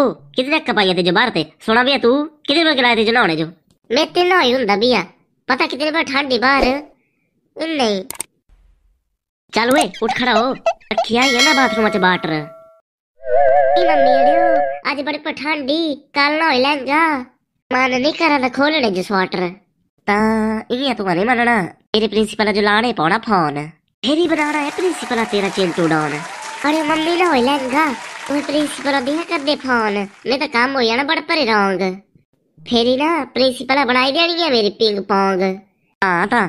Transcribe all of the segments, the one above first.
ಓ ಕಿದಕ್ಕ ಪಾಯ್ಯತೆ जो भारत सोना भैया तू कितने में किराए थे जो लाने जो मैं तेना ही हूं भैया पता कितने बार ठंडी बाहर नहीं चल वे उठ खड़ा हो रखिया ये ना बाथरूम में बाटर मेरियो आज बड़ी पर ठंडी कल ना होई लेंगा मन नहीं करा ना खोलने जो स्वेटर ता इया तू नहीं मानना मेरे प्रिंसिपल जो लाने पौना फोन फेरी बनाना है प्रिंसिपल तेरा चेन टूडाउन अरे मम्मी ना होई लहंगा तू प्रिंसिपल दिया कर दे फोन नहीं तो काम हो जाना बड़ परे रहोंग फेरी ना प्रिंसिपल बनाई देनी है मेरी पिंग पोंग हाँ ता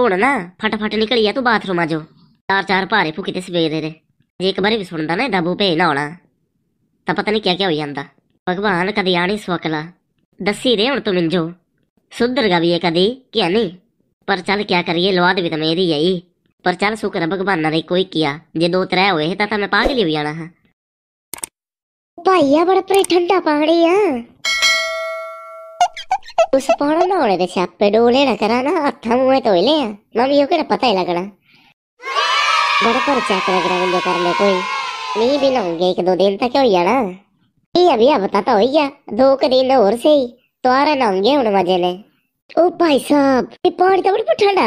हूं ना फटाफट निकली है तू बाथरूम जो चार चार भारे फुकी ते सवेरे रे एक बारी भी सुनदा ना डब्बू पे ना होना ਤਾਂ ਪਤਾ ਨਹੀਂ ਕਿਆ ਕਿਆ ਹੋ ਜਾਂਦਾ ਭਗਵਾਨ ਕਦੇ ਆਣੀ ਸਵਕਲਾ ਦੱਸੀ ਦੇ ਹੁਣ ਤੂੰ ਮਿੰਜੋ ਸੁਧਰਗਾ ਵੀ ਇਹ ਕਦੀ ਕਿ ਨਹੀਂ ਪਰ ਚੱਲ ਕਿਆ ਕਰੀਏ ਲਵਾ ਦੇ ਵੀ ਤਾਂ ਮੇਰੀ ਆਈ ਪਰ ਚੱਲ ਸ਼ੁਕਰ ਹੈ ਭਗਵਾਨਾਂ ਦਾ ਕੋਈ ਕੀਆ ਜੇ ਦੋ ਤਰੇ ਹੋਏ ਤਾਂ ਤਾਂ ਮੈਂ ਪਾਗਲ ਹੀ ਹੋ ਜਾਣਾ ਹਾਂ ਭਾਈਆ ਬੜਾ ਪਰੇ ਠੰਡਾ ਪਾਣੀ ਆ ਉਸ ਪਾਣਾ ਨਾ ਹੋਣੇ ਤੇ ਸਿਆਪੇ ਡੋਲੇ ਨਾ ਕਰਾ ਨਾ ਹੱਥਾਂ ਮੂੰਹੇ ਧੋਈ ਲੈ ਆ ਮੰਮੀ ਉਹ ਕਿਹੜਾ ਪਤਾ ਹੀ ਲੱਗਣਾ ਬੜਾ ਪਰ ਚੈੱਕ ਲੱਗ ਰਿਹਾ ਬੰਦੇ ਕਰ ਲੈ ਕੋਈ ਨਹੀਂ ਵੀ ਲਾਉਂਗੇ ਇੱਕ ਦੋ ਦਿਨ ਤੱਕ ਹੋ ਜਾਣਾ ਇਹ ਅਭੀ ਆ ਬਤਾ ਤਾਂ ਹੋਈ ਗਿਆ ਦੋ ਕ ਦਿਨ ਹੋਰ ਸਹੀ ਤਵਾਰਾ ਨਾ ਹੋਣਗੇ ਹੁਣ ਮਜੇ ਨੇ ओ भाई साहब ये पानी तो बड़ा ठंडा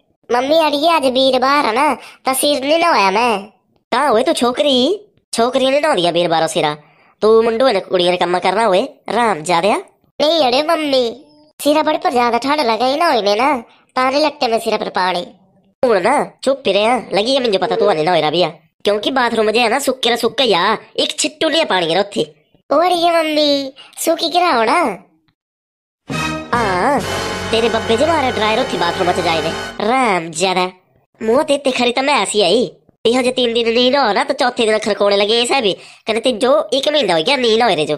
मम्मी अड़िए आज वीरवार है ना तो सिर नहीं नहाया मैं कहा हुए तू छोकरी छोकरियों ने दिया वीरवारों सिरा तू मुंडो ने कुड़ियों ने कम करना होए राम जा रहा नहीं अड़े मम्मी सिरा बड़े पर ज्यादा ठंड लगा ही ना हुई ना ताने लगते मैं सिरा पर पानी तू ना चुप फिरे लगी है मुझे पता तू आने ना होए रबिया क्योंकि बाथरूम में है ना सुक्के ना सुक्के या एक छिट्टू लिया पानी रो थी और ये मम्मी सूखी गिरा हो ना तेरे बब्बे जे मारे ड्राइवर थी बाथरूम बच जाए राम जरा मुंह ते ते खरी तो ऐसी आई यह जो तीन दिन नींद हो ना तो चौथे दिन खरकोने लगे ऐसा भी कहते ते जो एक महीना हो गया नींद हो रे जो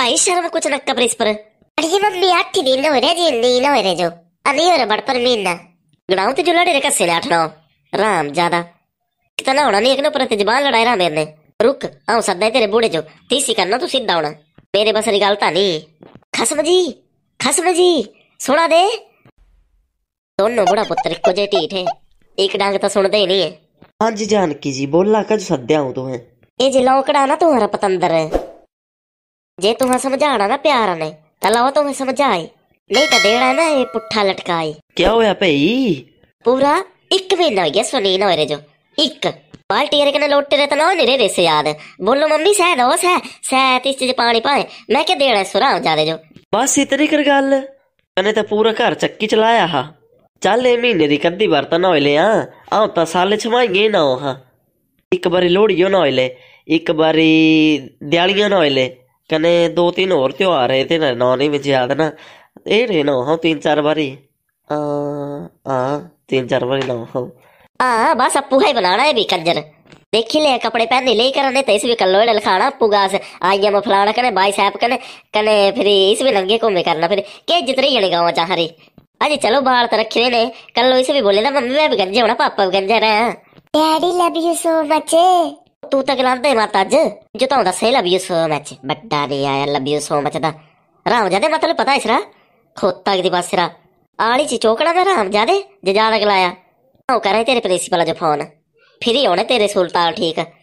भाई शर्म कुछ न कपर इस पर अरे मम्मी आठ दिन हो रे जी नींद हो रे जो अभी हो बड़ पर नींद गड़ाऊ तो जो लड़े रे कस्से लाठ राम ज्यादा कितना होना नहीं एक ना पर जबान लड़ाई रहा मेरे रुक आओ सदा तेरे बूढ़े जो तीसी करना तू सीधा होना मेरे बस गलता नहीं खसम जी खसम जी ಸುಣದೆ दोनों बुढ़ा पुत्र को जे टीठ है एक डांग तो सुनते ही नहीं है हाँ जी जानकी जी बोला का जो सद्या हूँ तुम्हें ये जी लौकड़ा ना तुम्हारा पतंदर है जे तुम्हें समझाना ना प्यार ने तलाव तुम्हें समझाए नहीं तो देना ना ये पुट्ठा लटकाए क्या होया भाई पूरा एक महीना हो गया सुनी ना रे जो एक बाल्टी अरे कने लोटे रहता ना नहीं रे से याद बोलो मम्मी सह दो सह सह तीस चीज पानी पाए मैं क्या देना सुरा ज्यादा जो बस इतनी कर गल તને તે પૂરા ઘર ਚੱਕੀ ਚਲਾਇਆ ਹਾ ਚੱਲ ਇਹ ਮਹੀਨੇ ਦੀ ਕੱਦੀ ਵਰਤ ਨਾ ਹੋਇ ਲਿਆ ਆਉ ਤਾਂ ਸਾਲੇ ਛਮਾਈਏ ਨਾ ਹਾਂ ਇੱਕ ਵਾਰੀ ਲੋੜੀਓ ਨਾ ਹੋਇ ਲੈ ਇੱਕ ਵਾਰੀ ਦਿਹਾੜੀਆਂ ਨਾ ਹੋਇ ਲੈ ਕਨੇ ਦੋ ਤਿੰਨ ਹੋਰ ਤਿਉਹਾਰ ਹੈ ਤੇ ਨਾ ਨਹੀਂ ਵਿੱਚ ਯਾਦ ਨਾ ਇਹ ਰੇ ਨਾ ਹਾਂ ਤਿੰਨ ਚਾਰ ਵਾਰੀ ਆ ਆ तीन चार बार ना हो हाँ बस अब पूरा ही बनाना है भी कंजर देखी ले कपड़े पहने ले कर ने तो इसमें कल्लो डल खाना पुगास आइया में फलाना कने बाई साहब कने कने फिर इसमें नंगे को में करना फिर के जितने ही गाँव चाह रही अरे चलो बाहर तो रखे ने कल्लो इसे भी बोले ना मम्मी मैं भी गंजे होना पापा भी गंजे रहे daddy love you so much तू तक तो लांदे मत अज जो तो दस लव यू सो मच बड्डा नहीं आया लव यू सो मच दा राम जादे मतलब पता इसरा खोता के पास आड़ी ची चौकड़ा में राम जादे जजा लाया करे तेरे प्रिंसिपल जो फोन फ्री होने तेरे स्कूल ताल ठीक